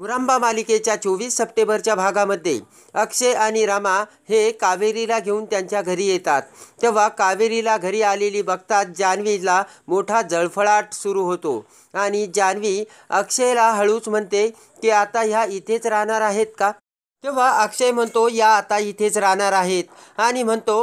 मुरांबा मालिकेच्या चोवीस सप्टेंबरच्या भागामध्ये अक्षय आणि रामा हे कावेरीला घेऊन त्यांच्या घरी येतात तेव्हा कावेरीला घरी आलेली बघतात जान्हवीला मोठा जळफळाट सुरू होतो आणि जान्हवी अक्षयला हळूच म्हणते की आता ह्या इथेच राहणार आहेत का तेव्हा अक्षय म्हणतो या आता इथेच राहणार आहेत आणि म्हणतो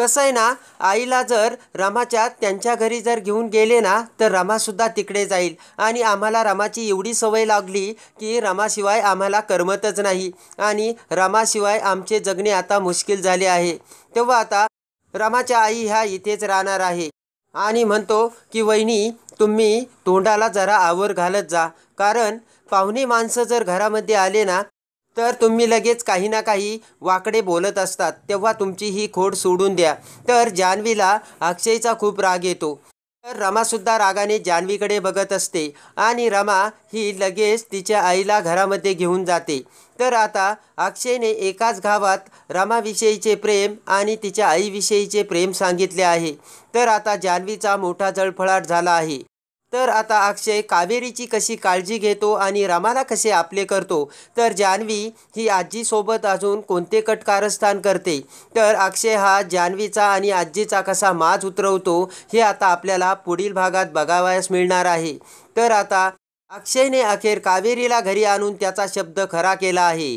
कसं आहे ना आईला जर रामाच्या त्यांच्या घरी जर घेऊन गेले ना तर रामासुद्धा तिकडे जाईल आणि आम्हाला रामाची एवढी सवय लागली की रामाशिवाय आम्हाला करमतच नाही आणि रामाशिवाय आमचे जगणे आता मुश्किल झाले आहे तेव्हा आता रामाच्या आई ह्या इथेच राहणार आहे आणि म्हणतो की वहिनी तुम्ही तोंडाला जरा आवर घालत जा कारण पाहुणे माणसं जर घरामध्ये आले ना तर तुम्ही लगेच काही ना काही वाकडे बोलत असतात तेव्हा तुमची ही खोड सोडून द्या तर जान्हवीला अक्षयचा खूप राग येतो तर रमासुद्धा रागाने जान्हवीकडे बघत असते आणि रमा ही लगेच तिच्या आईला घरामध्ये घेऊन जाते तर आता अक्षयने एकाच गावात रमाविषयीचे प्रेम आणि तिच्या आईविषयीचे प्रेम सांगितले आहे तर आता जान्हवीचा मोठा जळफळाट झाला आहे तर आता अक्षय कावेरीची कशी काळजी घेतो आणि रामाला कसे आपले करतो तर जान्हवी ही आजीसोबत अजून कोणते कट कारस्थान करते तर अक्षय हा जान्हवीचा आणि आजीचा कसा माज उतरवतो हे आता आपल्याला पुढील भागात बघावयास मिळणार आहे तर आता अक्षयने अखेर कावेरीला घरी आणून त्याचा शब्द खरा केला आहे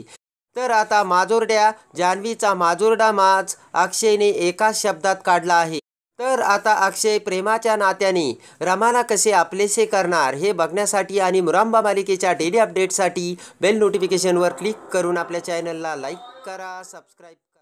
तर आता माजोरड्या जान्हवीचा माजोरडा माज अक्षयने एकाच शब्दात काढला आहे तर आता अक्षय प्रेमाच्या नात्याने रमाना कसे आपलेसे करणार हे बघण्यासाठी आणि मुरांबा मालिकेच्या डेली अपडेटसाठी बेल नोटिफिकेशनवर क्लिक करून आपल्या चॅनलला लाईक करा सबस्क्राईब